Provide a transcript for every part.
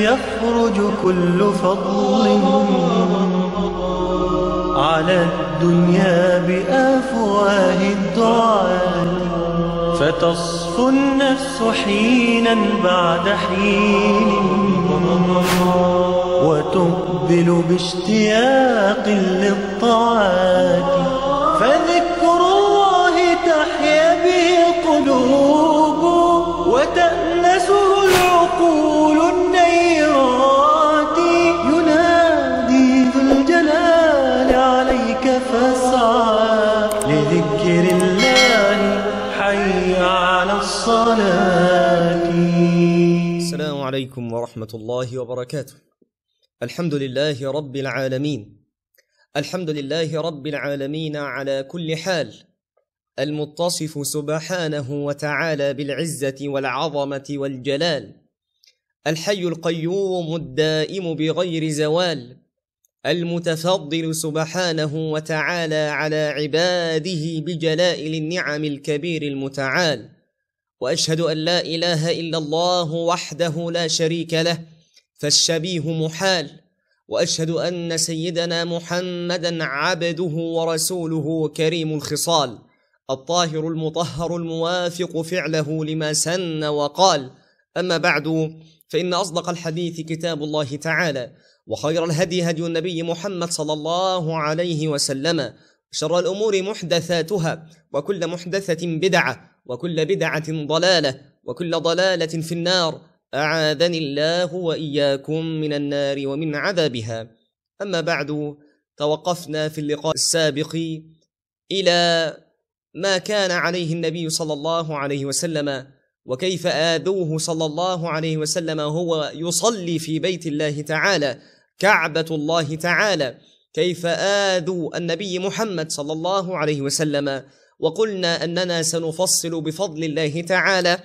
يخرج كل فضل على الدنيا بأفواه الضعال فتصفو النفس الشمس حينا بعد حين وتقبل باشتياق للطاعات فذكر الله تحيا به القلوب وتأنسه العقول النيرات ينادي ذو الجلال عليك فاسعى لذكر الله الصلاة السلام عليكم ورحمة الله وبركاته الحمد لله رب العالمين الحمد لله رب العالمين على كل حال المتصف سبحانه وتعالى بالعزة والعظمة والجلال الحي القيوم الدائم بغير زوال المتفضل سبحانه وتعالى على عباده بجلائل النعم الكبير المتعال واشهد ان لا اله الا الله وحده لا شريك له فالشبيه محال واشهد ان سيدنا محمدا عبده ورسوله كريم الخصال الطاهر المطهر الموافق فعله لما سن وقال اما بعد فان اصدق الحديث كتاب الله تعالى وخير الهدي هدي النبي محمد صلى الله عليه وسلم شر الامور محدثاتها وكل محدثه بدعه وكل بدعة ضلالة وكل ضلالة في النار أعاذني الله وإياكم من النار ومن عذابها أما بعد توقفنا في اللقاء السابق إلى ما كان عليه النبي صلى الله عليه وسلم وكيف آذوه صلى الله عليه وسلم وهو يصلي في بيت الله تعالى كعبة الله تعالى كيف آذوا النبي محمد صلى الله عليه وسلم وقلنا أننا سنفصل بفضل الله تعالى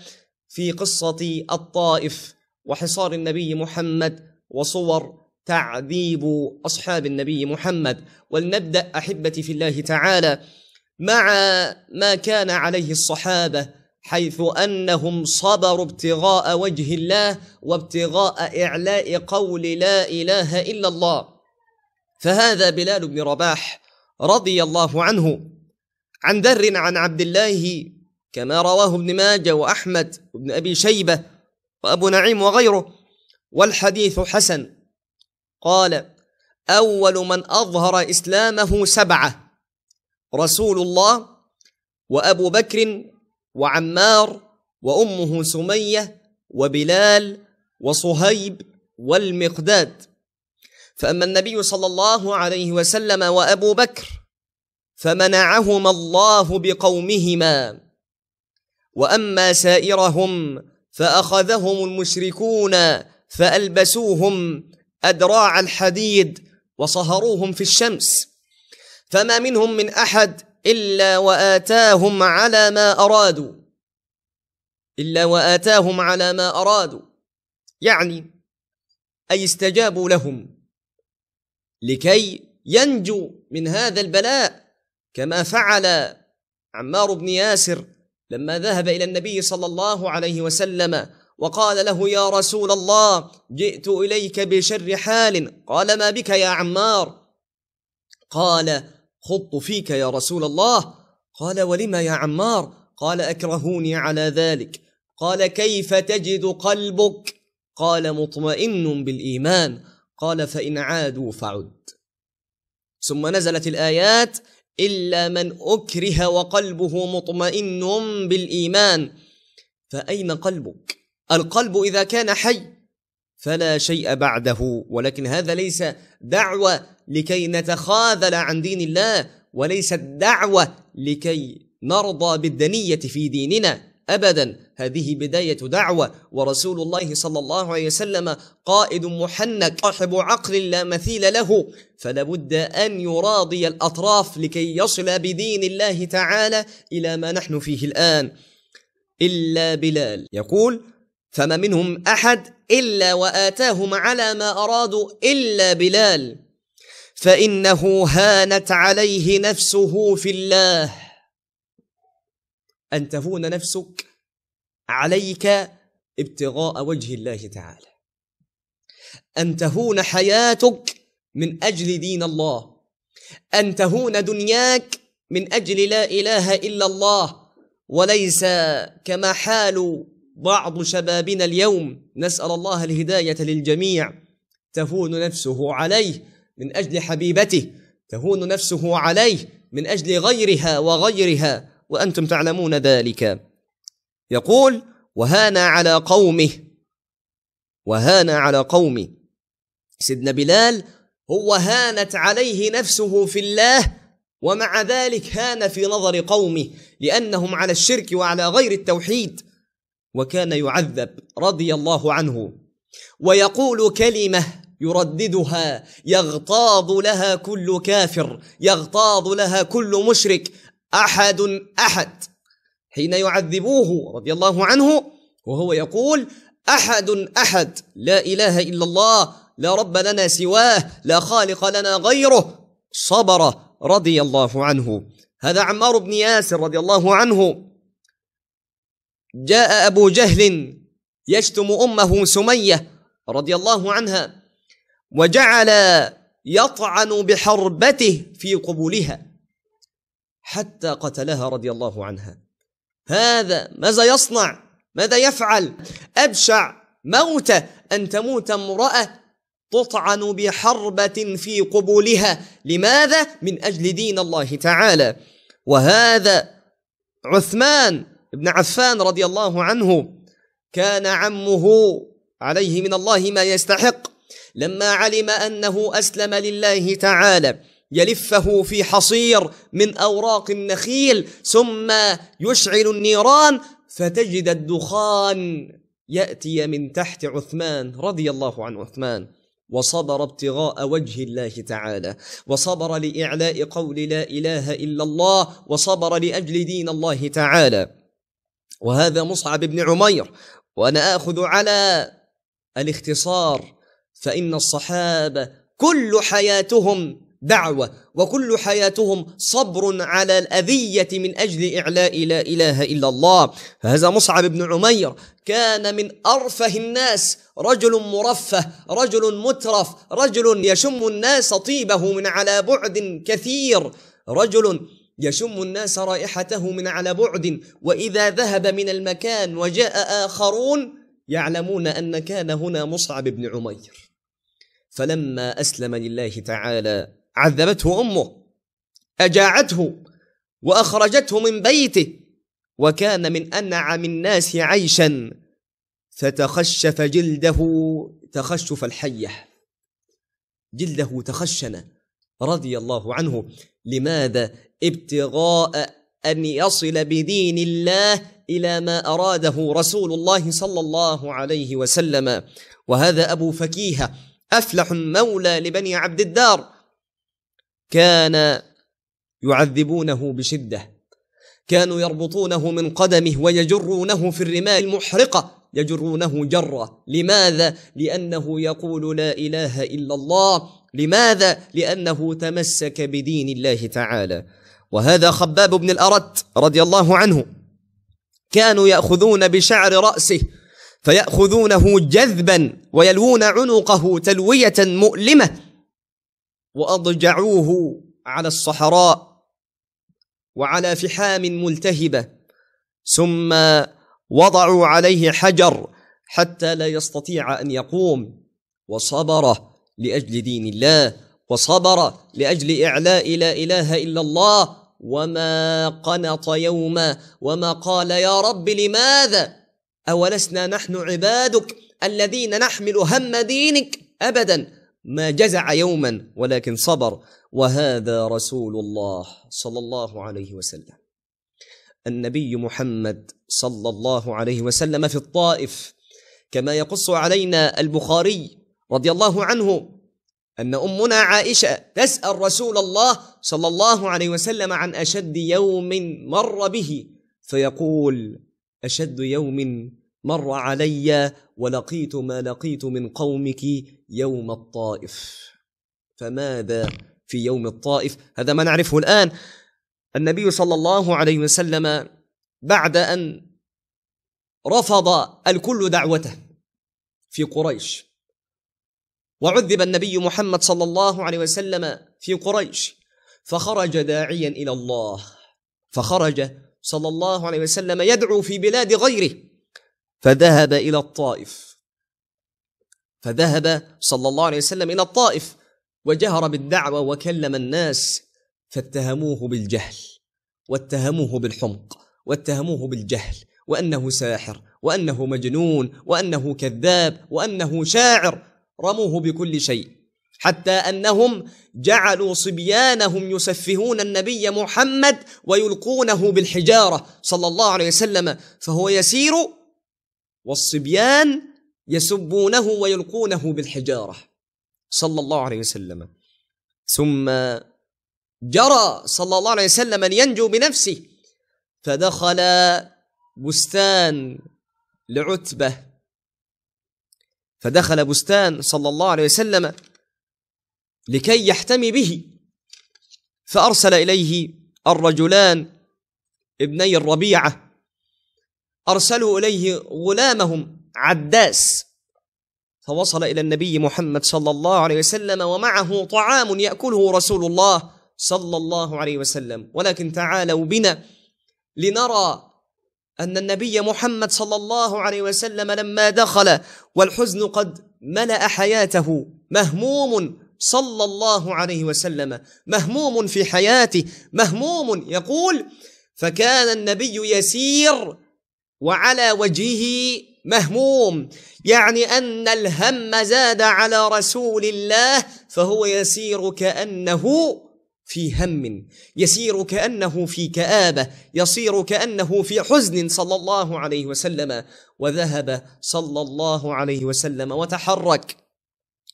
في قصة الطائف وحصار النبي محمد وصور تعذيب أصحاب النبي محمد ولنبدأ أحبتي في الله تعالى مع ما كان عليه الصحابة حيث أنهم صبروا ابتغاء وجه الله وابتغاء إعلاء قول لا إله إلا الله فهذا بلال بن رباح رضي الله عنه عن ذر عن عبد الله كما رواه ابن ماجه وأحمد وابن أبي شيبة وأبو نعيم وغيره والحديث حسن قال أول من أظهر إسلامه سبعة رسول الله وأبو بكر وعمار وأمه سمية وبلال وصهيب والمقداد فأما النبي صلى الله عليه وسلم وأبو بكر فمنعهما الله بقومهما واما سائرهم فاخذهم المشركون فالبسوهم ادراع الحديد وصهروهم في الشمس فما منهم من احد الا واتاهم على ما ارادوا الا واتاهم على ما ارادوا يعني اي استجابوا لهم لكي ينجوا من هذا البلاء كما فعل عمار بن ياسر لما ذهب الى النبي صلى الله عليه وسلم وقال له يا رسول الله جئت اليك بشر حال قال ما بك يا عمار قال خط فيك يا رسول الله قال ولم يا عمار قال اكرهوني على ذلك قال كيف تجد قلبك قال مطمئن بالايمان قال فان عادوا فعد ثم نزلت الايات إلا من أكره وقلبه مطمئن بالإيمان فأين قلبك؟ القلب إذا كان حي فلا شيء بعده ولكن هذا ليس دعوة لكي نتخاذل عن دين الله وليست دعوة لكي نرضى بالدنية في ديننا أبدا هذه بداية دعوة ورسول الله صلى الله عليه وسلم قائد محنك صاحب عقل لا مثيل له فلابد أن يراضي الأطراف لكي يصل بدين الله تعالى إلى ما نحن فيه الآن إلا بلال يقول فما منهم أحد إلا وآتاهم على ما أرادوا إلا بلال فإنه هانت عليه نفسه في الله أن تهون نفسك عليك ابتغاء وجه الله تعالى أن تهون حياتك من أجل دين الله أن تهون دنياك من أجل لا إله إلا الله وليس كما حال بعض شبابنا اليوم نسأل الله الهداية للجميع تهون نفسه عليه من أجل حبيبته تهون نفسه عليه من أجل غيرها وغيرها وأنتم تعلمون ذلك يقول وهان على قومه وهان على قومه سيدنا بلال هو هانت عليه نفسه في الله ومع ذلك هان في نظر قومه لأنهم على الشرك وعلى غير التوحيد وكان يعذب رضي الله عنه ويقول كلمة يرددها يغتاظ لها كل كافر يغتاظ لها كل مشرك أحد أحد حين يعذبوه رضي الله عنه وهو يقول أحد أحد لا إله إلا الله لا رب لنا سواه لا خالق لنا غيره صبر رضي الله عنه هذا عمار بن ياسر رضي الله عنه جاء أبو جهل يشتم أمه سمية رضي الله عنها وجعل يطعن بحربته في قبولها حتى قتلها رضي الله عنها هذا ماذا يصنع ماذا يفعل أبشع موت أن تموت امرأة تطعن بحربة في قبولها لماذا؟ من أجل دين الله تعالى وهذا عثمان بن عفان رضي الله عنه كان عمه عليه من الله ما يستحق لما علم أنه أسلم لله تعالى يلفه في حصير من أوراق النخيل ثم يشعل النيران فتجد الدخان يأتي من تحت عثمان رضي الله عن عثمان وصبر ابتغاء وجه الله تعالى وصبر لإعلاء قول لا إله إلا الله وصبر لأجل دين الله تعالى وهذا مصعب بن عمير وأنا آخذ على الاختصار فإن الصحابة كل حياتهم دعوة وكل حياتهم صبر على الأذية من أجل إعلاء لا إله إلا الله فهذا مصعب بن عمير كان من أرفه الناس رجل مرفه رجل مترف رجل يشم الناس طيبه من على بعد كثير رجل يشم الناس رائحته من على بعد وإذا ذهب من المكان وجاء آخرون يعلمون أن كان هنا مصعب بن عمير فلما أسلم لله تعالى عذبته امه اجاعته واخرجته من بيته وكان من انعم الناس عيشا فتخشف جلده تخشف الحيه جلده تخشن رضي الله عنه لماذا ابتغاء ان يصل بدين الله الى ما اراده رسول الله صلى الله عليه وسلم وهذا ابو فكيهه افلح مولى لبني عبد الدار كان يعذبونه بشده كانوا يربطونه من قدمه ويجرونه في الرمال المحرقه يجرونه جره لماذا لانه يقول لا اله الا الله لماذا لانه تمسك بدين الله تعالى وهذا خباب بن الارت رضي الله عنه كانوا ياخذون بشعر راسه فياخذونه جذبا ويلوون عنقه تلويه مؤلمه واضجعوه على الصحراء وعلى فحام ملتهبه ثم وضعوا عليه حجر حتى لا يستطيع ان يقوم وصبر لاجل دين الله وصبر لاجل اعلاء لا اله الا الله وما قنط يوما وما قال يا رب لماذا اولسنا نحن عبادك الذين نحمل هم دينك ابدا ما جزع يوما ولكن صبر وهذا رسول الله صلى الله عليه وسلم النبي محمد صلى الله عليه وسلم في الطائف كما يقص علينا البخاري رضي الله عنه ان امنا عائشه تسال رسول الله صلى الله عليه وسلم عن اشد يوم مر به فيقول اشد يوم مر علي ولقيت ما لقيت من قومك يوم الطائف فماذا في يوم الطائف هذا ما نعرفه الآن النبي صلى الله عليه وسلم بعد أن رفض الكل دعوته في قريش وعذب النبي محمد صلى الله عليه وسلم في قريش فخرج داعيا إلى الله فخرج صلى الله عليه وسلم يدعو في بلاد غيره فذهب إلى الطائف فذهب صلى الله عليه وسلم إلى الطائف وجهر بالدعوة وكلم الناس فاتهموه بالجهل واتهموه بالحمق واتهموه بالجهل وأنه ساحر وأنه مجنون وأنه كذاب وأنه شاعر رموه بكل شيء حتى انهم جعلوا صبيانهم يسفهون النبي محمد ويلقونه بالحجاره صلى الله عليه وسلم فهو يسير والصبيان يسبونه ويلقونه بالحجارة صلى الله عليه وسلم ثم جرى صلى الله عليه وسلم لينجو بنفسه فدخل بستان لعتبة فدخل بستان صلى الله عليه وسلم لكي يحتمي به فأرسل إليه الرجلان ابني الربيعة أرسلوا إليه غلامهم عداس فوصل إلى النبي محمد صلى الله عليه وسلم ومعه طعام يأكله رسول الله صلى الله عليه وسلم ولكن تعالوا بنا لنرى أن النبي محمد صلى الله عليه وسلم لما دخل والحزن قد ملأ حياته مهموم صلى الله عليه وسلم مهموم في حياته مهموم يقول فكان النبي يسير وعلى وجهه مهموم يعني أن الهم زاد على رسول الله فهو يسير كأنه في هم يسير كأنه في كآبة يصير كأنه في حزن صلى الله عليه وسلم وذهب صلى الله عليه وسلم وتحرك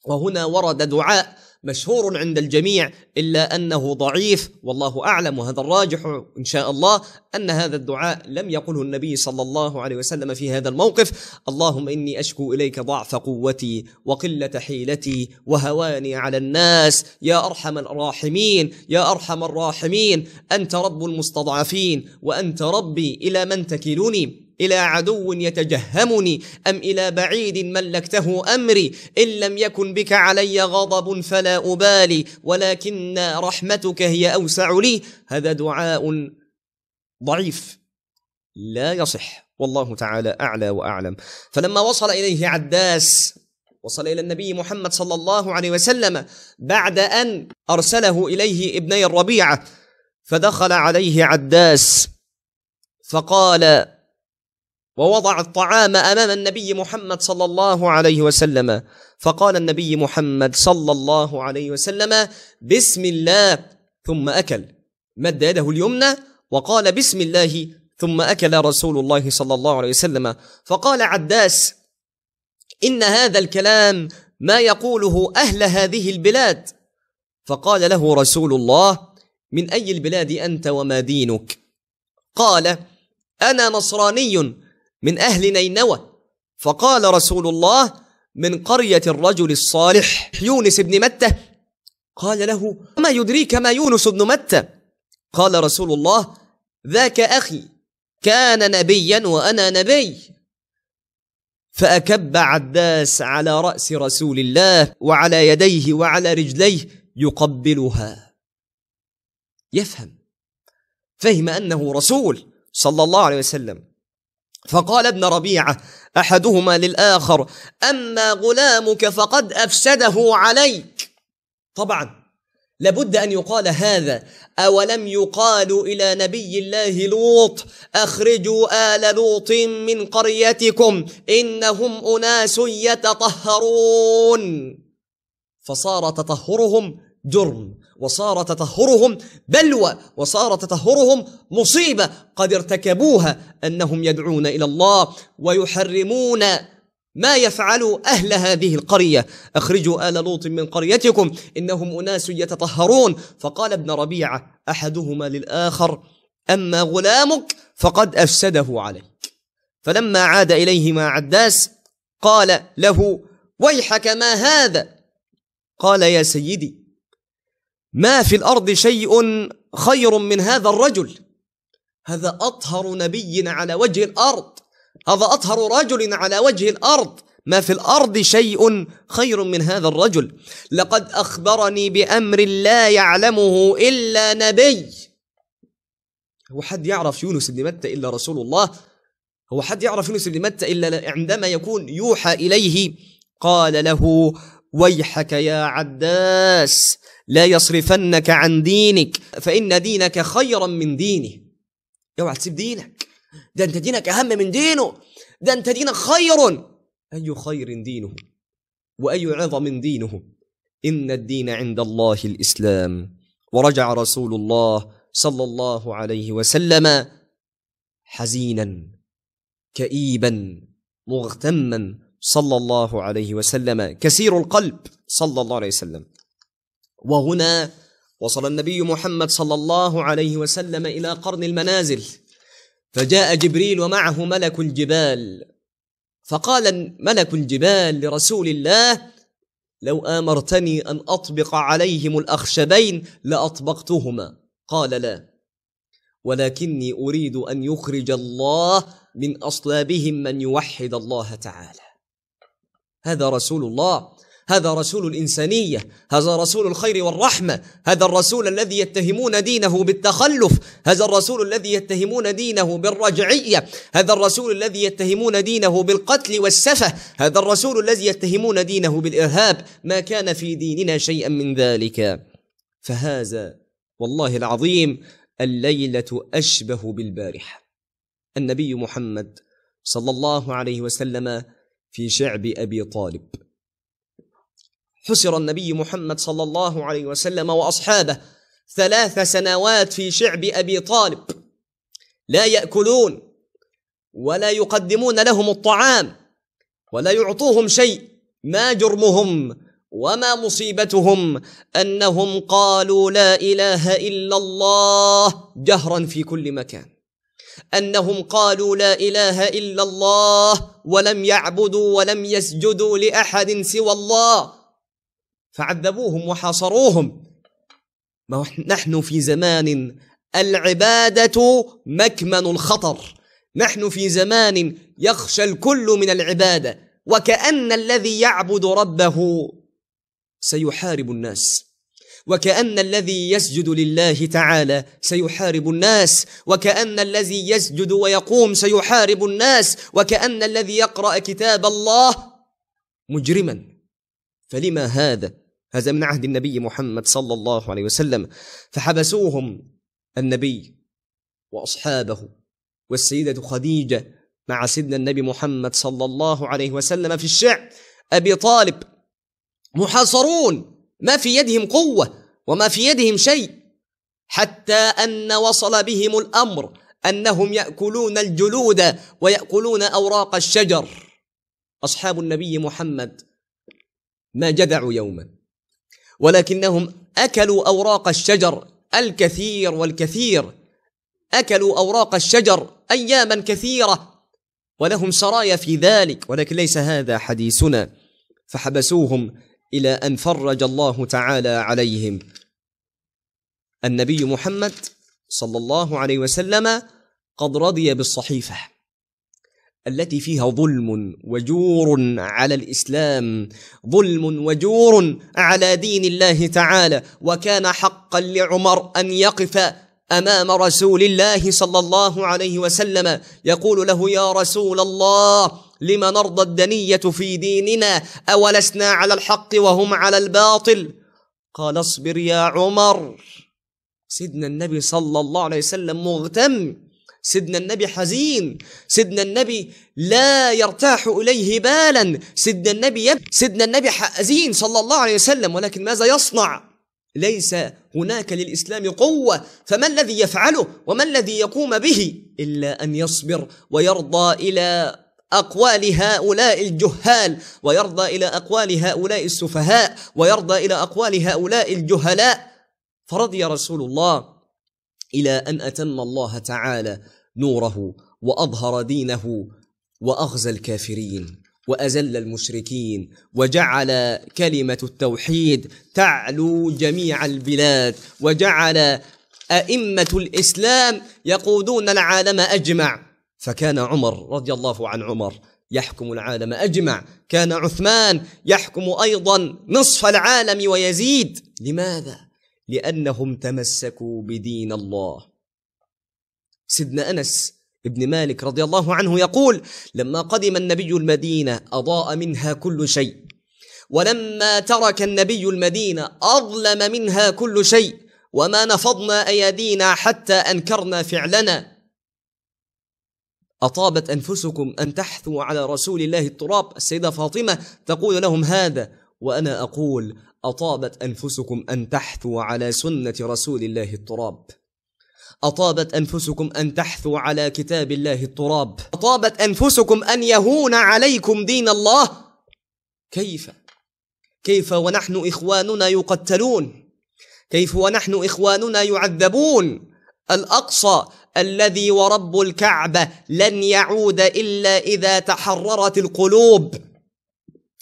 وهنا ورد دعاء مشهور عند الجميع إلا أنه ضعيف والله أعلم وهذا الراجح إن شاء الله أن هذا الدعاء لم يقله النبي صلى الله عليه وسلم في هذا الموقف اللهم إني أشكو إليك ضعف قوتي وقلة حيلتي وهواني على الناس يا أرحم الراحمين يا أرحم الراحمين أنت رب المستضعفين وأنت ربي إلى من تكلني إلى عدو يتجهمني أم إلى بعيد ملكته أمري إن لم يكن بك علي غضب فلا أبالي ولكن رحمتك هي أوسع لي هذا دعاء ضعيف لا يصح والله تعالى أعلى وأعلم فلما وصل إليه عداس وصل إلى النبي محمد صلى الله عليه وسلم بعد أن أرسله إليه ابني الربيعة فدخل عليه عداس فقال ووضع الطعام امام النبي محمد صلى الله عليه وسلم فقال النبي محمد صلى الله عليه وسلم بسم الله ثم اكل مد يده اليمنى وقال بسم الله ثم اكل رسول الله صلى الله عليه وسلم فقال عداس ان هذا الكلام ما يقوله اهل هذه البلاد فقال له رسول الله من اي البلاد انت وما دينك قال انا نصراني من أهل نينوى فقال رسول الله من قرية الرجل الصالح يونس بن متى قال له ما يدريك ما يونس بن متى قال رسول الله ذاك أخي كان نبيا وأنا نبي فأكب عداس على رأس رسول الله وعلى يديه وعلى رجليه يقبلها يفهم فهم أنه رسول صلى الله عليه وسلم فقال ابن ربيعة أحدهما للآخر أما غلامك فقد أفسده عليك طبعا لابد أن يقال هذا أولم يقال إلى نبي الله لوط أخرجوا آل لوط من قريتكم إنهم أناس يتطهرون فصار تطهرهم جرم وصار تطهرهم بلوى وصار تطهرهم مصيبة قد ارتكبوها أنهم يدعون إلى الله ويحرمون ما يفعل أهل هذه القرية أخرجوا آل لوط من قريتكم إنهم أناس يتطهرون فقال ابن ربيعة أحدهما للآخر أما غلامك فقد أفسده عليك فلما عاد إليهما عداس قال له ويحك ما هذا قال يا سيدي ما في الارض شيء خير من هذا الرجل هذا اطهر نبي على وجه الارض هذا اطهر رجل على وجه الارض ما في الارض شيء خير من هذا الرجل لقد اخبرني بامر لا يعلمه الا نبي هو حد يعرف يونس بن متى الا رسول الله هو حد يعرف يونس بن متى الا عندما يكون يوحى اليه قال له ويحك يا عداس لا يصرفنك عن دينك فإن دينك خيرا من دينه اوعى تسيب دينك ده انت دينك أهم من دينه ده انت دينك خير أي خير دينه وأي عظم دينه إن الدين عند الله الإسلام ورجع رسول الله صلى الله عليه وسلم حزينا كئيبا مغتما صلى الله عليه وسلم كسير القلب صلى الله عليه وسلم وهنا وصل النبي محمد صلى الله عليه وسلم إلى قرن المنازل فجاء جبريل ومعه ملك الجبال فقال ملك الجبال لرسول الله لو امرتني ان اطبق عليهم الاخشبين لاطبقتهما قال لا ولكني اريد ان يخرج الله من اصلابهم من يوحد الله تعالى هذا رسول الله هذا رسول الإنسانية هذا رسول الخير والرحمة هذا الرسول الذي يتهمون دينه بالتخلف هذا الرسول الذي يتهمون دينه بالرجعية هذا الرسول الذي يتهمون دينه بالقتل والسفة هذا الرسول الذي يتهمون دينه بالإرهاب ما كان في ديننا شيئا من ذلك فهذا والله العظيم الليلة أشبه بالبارحة النبي محمد صلى الله عليه وسلم في شعب ابي طالب حسر النبي محمد صلى الله عليه وسلم واصحابه ثلاث سنوات في شعب ابي طالب لا ياكلون ولا يقدمون لهم الطعام ولا يعطوهم شيء ما جرمهم وما مصيبتهم انهم قالوا لا اله الا الله جهرا في كل مكان انهم قالوا لا اله الا الله ولم يعبدوا ولم يسجدوا لاحد سوى الله فعذبوهم وحاصروهم نحن في زمان العباده مكمن الخطر نحن في زمان يخشى الكل من العباده وكان الذي يعبد ربه سيحارب الناس وكأن الذي يسجد لله تعالى سيحارب الناس وكأن الذي يسجد ويقوم سيحارب الناس وكأن الذي يقرأ كتاب الله مجرما فلما هذا هذا من عهد النبي محمد صلى الله عليه وسلم فحبسوهم النبي واصحابه والسيده خديجه مع سيدنا النبي محمد صلى الله عليه وسلم في الشعر ابي طالب محاصرون ما في يدهم قوة وما في يدهم شيء حتى أن وصل بهم الأمر أنهم يأكلون الجلود ويأكلون أوراق الشجر أصحاب النبي محمد ما جدعوا يوما ولكنهم أكلوا أوراق الشجر الكثير والكثير أكلوا أوراق الشجر أياما كثيرة ولهم سرايا في ذلك ولكن ليس هذا حديثنا فحبسوهم إلى أن فرج الله تعالى عليهم النبي محمد صلى الله عليه وسلم قد رضي بالصحيفة التي فيها ظلم وجور على الإسلام ظلم وجور على دين الله تعالى وكان حقا لعمر أن يقف امام رسول الله صلى الله عليه وسلم يقول له يا رسول الله لما نرضى الدنية في ديننا أولسنا على الحق وهم على الباطل قال اصبر يا عمر سيدنا النبي صلى الله عليه وسلم مغتم سيدنا النبي حزين سيدنا النبي لا يرتاح إليه بالا سيدنا النبي يب... سيدنا النبي حزين صلى الله عليه وسلم ولكن ماذا يصنع ليس هناك للإسلام قوة فما الذي يفعله وما الذي يقوم به إلا أن يصبر ويرضى إلى أقوال هؤلاء الجهال ويرضى إلى أقوال هؤلاء السفهاء ويرضى إلى أقوال هؤلاء الجهلاء فرضي رسول الله إلى أن أتم الله تعالى نوره وأظهر دينه وأغزى الكافرين وأزل المشركين وجعل كلمة التوحيد تعلو جميع البلاد وجعل أئمة الإسلام يقودون العالم أجمع فكان عمر رضي الله عن عمر يحكم العالم اجمع كان عثمان يحكم ايضا نصف العالم ويزيد لماذا لانهم تمسكوا بدين الله سيدنا انس ابن مالك رضي الله عنه يقول لما قدم النبي المدينه اضاء منها كل شيء ولما ترك النبي المدينه اظلم منها كل شيء وما نفضنا ايادينا حتى انكرنا فعلنا أطابت أنفسكم أن تحثوا على رسول الله التراب السيدة فاطمة تقول لهم هذا وأنا أقول أطابت أنفسكم أن تحثوا على سنة رسول الله التراب أطابت أنفسكم أن تحثوا على كتاب الله التراب أطابت أنفسكم أن يهون عليكم دين الله كيف؟ كيف ونحن إخواننا يقتلون؟ كيف ونحن إخواننا يعذبون؟ الأقصى الذي ورب الكعبة لن يعود إلا إذا تحررت القلوب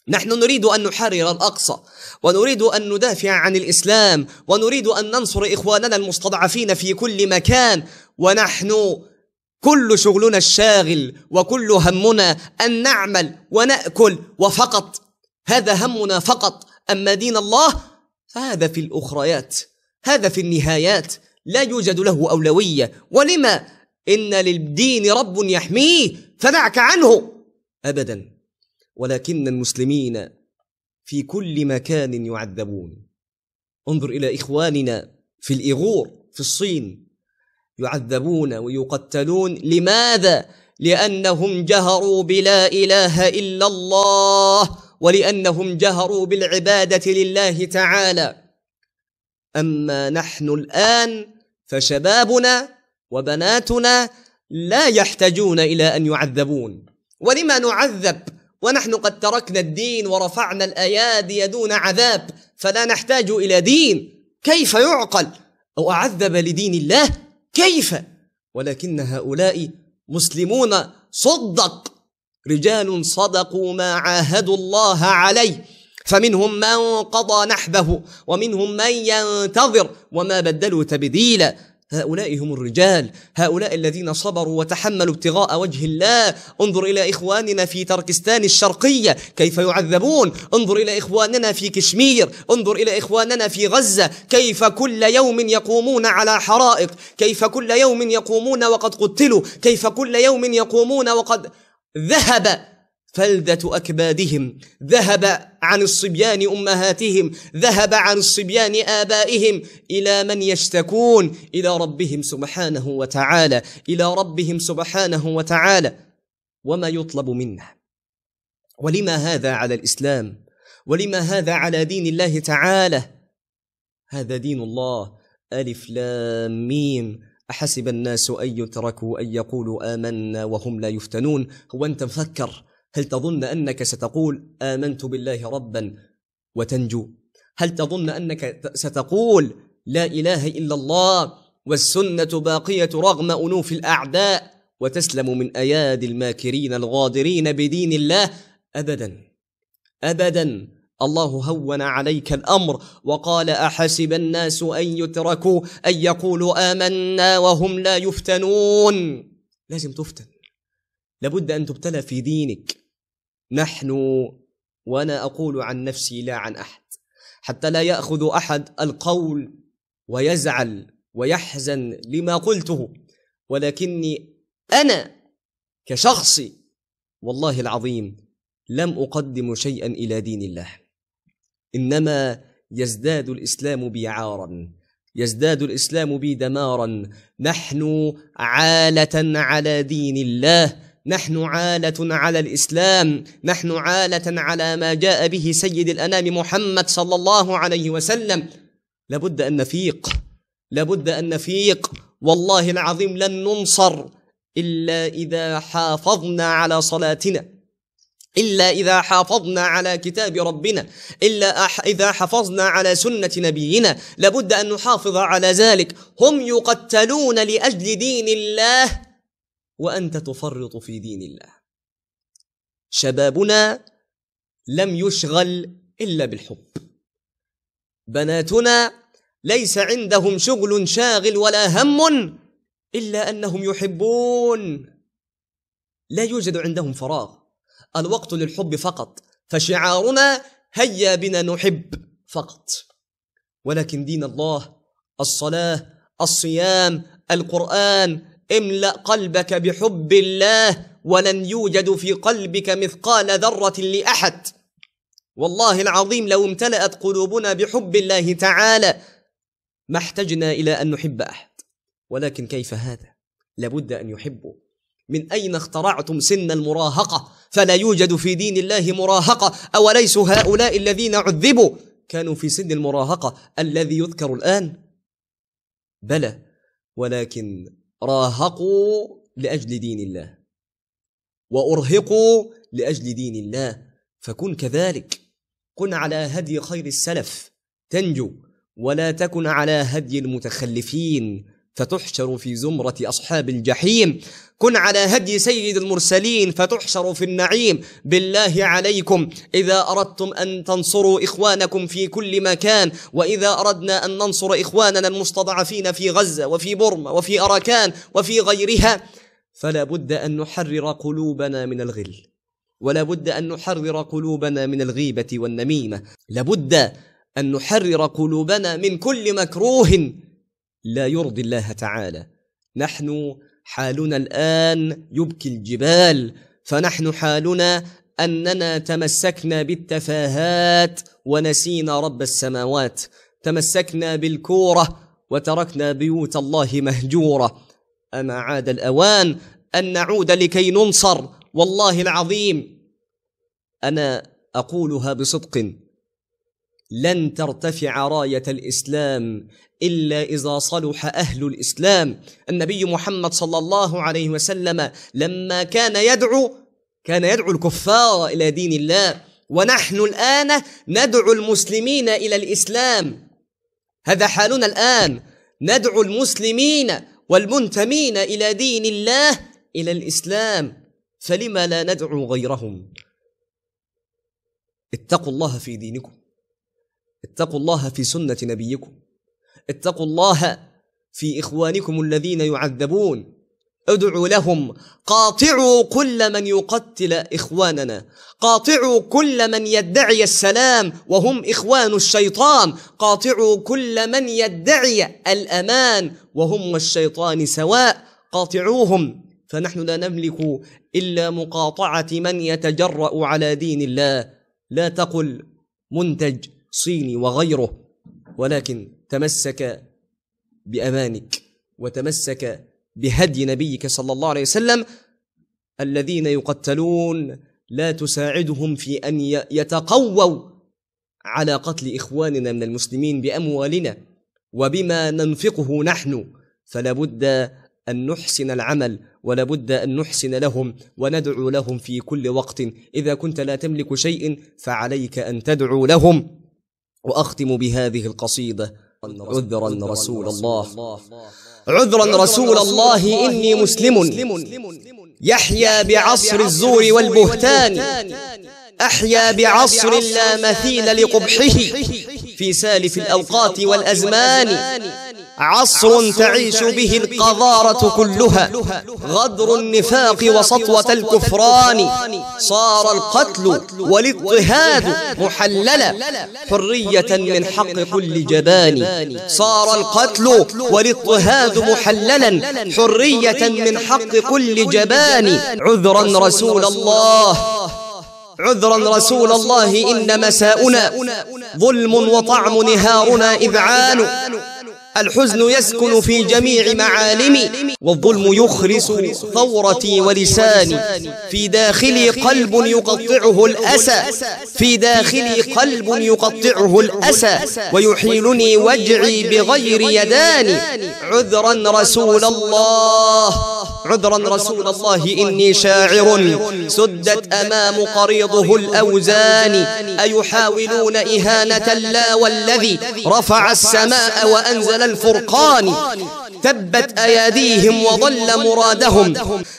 نحن نريد أن نحرر الأقصى ونريد أن ندافع عن الإسلام ونريد أن ننصر إخواننا المستضعفين في كل مكان ونحن كل شغلنا الشاغل وكل همنا أن نعمل ونأكل وفقط هذا همنا فقط أما دين الله فهذا في الأخريات هذا في النهايات لا يوجد له أولوية ولما إن للدين رب يحميه فدعك عنه أبدا ولكن المسلمين في كل مكان يعذبون انظر إلى إخواننا في الإغور في الصين يعذبون ويقتلون لماذا؟ لأنهم جهروا بلا إله إلا الله ولأنهم جهروا بالعبادة لله تعالى أما نحن الآن فشبابنا وبناتنا لا يحتاجون إلى أن يعذبون ولما نعذب ونحن قد تركنا الدين ورفعنا الأيادي دون عذاب فلا نحتاج إلى دين كيف يعقل أو أعذب لدين الله كيف ولكن هؤلاء مسلمون صدق رجال صدقوا ما عاهدوا الله عليه فمنهم من قضى نحبه ومنهم من ينتظر وما بدلوا تبديلا هؤلاء هم الرجال هؤلاء الذين صبروا وتحملوا ابتغاء وجه الله انظر إلى إخواننا في تركستان الشرقية كيف يعذبون انظر إلى إخواننا في كشمير انظر إلى إخواننا في غزة كيف كل يوم يقومون على حرائق كيف كل يوم يقومون وقد قتلوا كيف كل يوم يقومون وقد ذهب فلذة أكبادهم ذهب عن الصبيان أمهاتهم ذهب عن الصبيان آبائهم إلى من يشتكون إلى ربهم سبحانه وتعالى إلى ربهم سبحانه وتعالى وما يطلب منا ولما هذا على الإسلام ولما هذا على دين الله تعالى هذا دين الله ألف لام ميم أحسب الناس أن يتركوا أن يقولوا آمنا وهم لا يفتنون هو أنت مفكر هل تظن أنك ستقول آمنت بالله ربا وتنجو هل تظن أنك ستقول لا إله إلا الله والسنة باقية رغم أنوف الأعداء وتسلم من أيادي الماكرين الغادرين بدين الله أبدا أبدا الله هون عليك الأمر وقال أحسب الناس أن يتركوا أن يقولوا آمنا وهم لا يفتنون لازم تفتن لابد أن تبتلى في دينك نحن وانا اقول عن نفسي لا عن احد حتى لا ياخذ احد القول ويزعل ويحزن لما قلته ولكني انا كشخصي والله العظيم لم اقدم شيئا الى دين الله انما يزداد الاسلام بي عارا يزداد الاسلام بي دمارا نحن عاله على دين الله نحن عالة على الإسلام نحن عالة على ما جاء به سيد الأنام محمد صلى الله عليه وسلم لابد أن نفيق لابد أن نفيق والله العظيم لن ننصر إلا إذا حافظنا على صلاتنا إلا إذا حافظنا على كتاب ربنا إلا أح إذا حافظنا على سنة نبينا لابد أن نحافظ على ذلك هم يقتلون لأجل دين الله وأنت تفرط في دين الله شبابنا لم يشغل إلا بالحب بناتنا ليس عندهم شغل شاغل ولا هم إلا أنهم يحبون لا يوجد عندهم فراغ الوقت للحب فقط فشعارنا هيا بنا نحب فقط ولكن دين الله الصلاه الصيام القران املأ قلبك بحب الله ولن يوجد في قلبك مثقال ذرة لأحد والله العظيم لو امتلأت قلوبنا بحب الله تعالى ما احتجنا إلى أن نحب أحد ولكن كيف هذا؟ لابد أن يحبوا من أين اخترعتم سن المراهقة فلا يوجد في دين الله مراهقة أوليس هؤلاء الذين عذبوا كانوا في سن المراهقة الذي يذكر الآن بلى ولكن راهقوا لاجل دين الله وارهقوا لاجل دين الله فكن كذلك كن على هدي خير السلف تنجو ولا تكن على هدي المتخلفين فتحشر في زمرة أصحاب الجحيم كن على هدي سيد المرسلين فتحشر في النعيم بالله عليكم إذا أردتم أن تنصروا إخوانكم في كل مكان وإذا أردنا أن ننصر إخواننا المستضعفين في غزة وفي برما وفي أركان وفي غيرها فلا بد أن نحرر قلوبنا من الغل ولا بد أن نحرر قلوبنا من الغيبة والنميمة لابد أن نحرر قلوبنا من كل مكروه لا يرضي الله تعالى نحن حالنا الان يبكي الجبال فنحن حالنا اننا تمسكنا بالتفاهات ونسينا رب السماوات تمسكنا بالكوره وتركنا بيوت الله مهجوره اما عاد الاوان ان نعود لكي ننصر والله العظيم انا اقولها بصدق لن ترتفع راية الإسلام إلا إذا صلح أهل الإسلام النبي محمد صلى الله عليه وسلم لما كان يدعو كان يدعو الكفار إلى دين الله ونحن الآن ندعو المسلمين إلى الإسلام هذا حالنا الآن ندعو المسلمين والمنتمين إلى دين الله إلى الإسلام فلما لا ندعو غيرهم اتقوا الله في دينكم اتقوا الله في سنة نبيكم اتقوا الله في إخوانكم الذين يعذبون ادعوا لهم قاطعوا كل من يقتل إخواننا قاطعوا كل من يدعي السلام وهم إخوان الشيطان قاطعوا كل من يدعي الأمان وهم والشيطان سواء قاطعوهم فنحن لا نملك إلا مقاطعة من يتجرأ على دين الله لا تقل منتج صيني وغيره ولكن تمسك بأمانك وتمسك بهدي نبيك صلى الله عليه وسلم الذين يقتلون لا تساعدهم في أن يتقووا على قتل إخواننا من المسلمين بأموالنا وبما ننفقه نحن فلا بد أن نحسن العمل ولا بد أن نحسن لهم وندعو لهم في كل وقت إذا كنت لا تملك شيء فعليك أن تدعو لهم وأختم بهذه القصيدة عذرا رسول الله عذرا رسول الله إني مسلم يحيا بعصر الزور والبهتان أحيا بعصر لا مثيل لقبحه في سالف الأوقات والأزمان عصر تعيش به القذارة كلها غدر النفاق وسطوة الكفران صار القتل والاضطهاد محللا حرية من حق كل جبان صار القتل والاضطهاد محللا حرية من حق كل جبان عذرا رسول الله عذرا رسول الله إن مساؤنا ظلم وطعم نهارنا إذعان الحزن يسكن في جميع معالمي والظلم يخرس ثورتي ولساني في داخلي قلب يقطعه الأسى في داخلي قلب يقطعه الأسى ويحيلني وجعي بغير يداني عذرا رسول الله عذرا رسول الله إني شاعر سدت أمام قريضه الأوزان أيحاولون إهانة لا والذي رفع السماء وأنزل الفرقان تبت أياديهم وضل مرادهم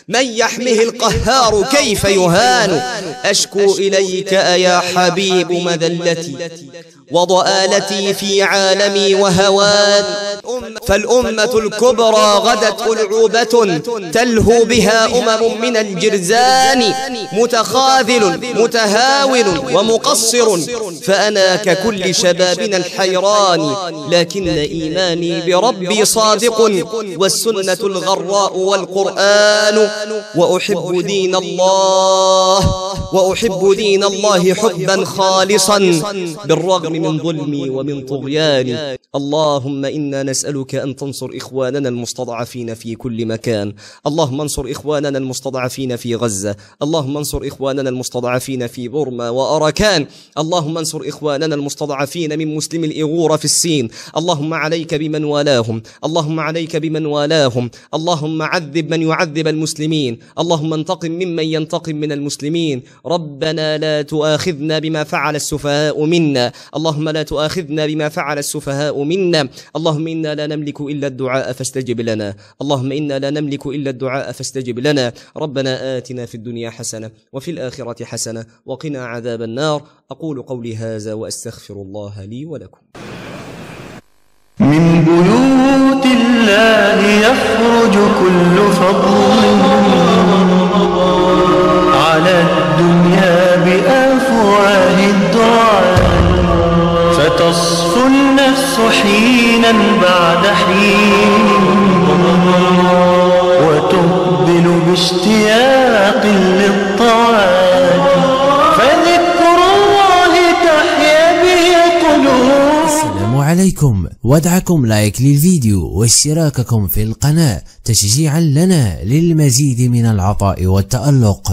من يحمه القهار كيف يهان أشكو إليك أيا حبيب مذلتي وضآلتي في عالمي وهوان فالأمة الكبرى غدت ألعوبة تلهو بها أمم, أمم من الجرزان متخاذل متهاون ومقصر فأنا ككل شبابنا الحيران لكن إيماني بربي صادق والسنة الغراء والقرآن وأحب دين الله وأحب دين الله حبا خالصا بالرغم من ظلمي ومن طغياني اللهم إنا نسأل نسألك أن تنصر إخواننا المستضعفين في كل مكان اللهم انصر إخواننا المستضعفين في غزة اللهم انصر إخواننا المستضعفين في بورما وأراكان اللهم انصر إخواننا المستضعفين من مسلم الإغورة في الصين اللهم عليك بمن والاهم اللهم عليك بمن والاهم اللهم عذب من يعذب المسلمين اللهم انتقم ممن ينتقم من المسلمين ربنا لا تؤاخذنا بما فعل السفهاء منا اللهم لا تؤاخذنا بما فعل السفهاء منا اللهم إنا إنا لا نملك إلا الدعاء فاستجب لنا اللهم إنا لا نملك إلا الدعاء فاستجب لنا ربنا آتنا في الدنيا حسنة وفي الآخرة حسنة وقنا عذاب النار أقول قولي هذا وأستغفر الله لي ولكم من بيوت الله يخرج كل فضل على الدنيا بأفواه الدعاء وتصفو النفس حينا بعد حين وتقبل باشتياق للطوال فذكر الله تحيا به قلوب السلام عليكم ودعكم لايك للفيديو واشتراككم في القناة تشجيعا لنا للمزيد من العطاء والتألق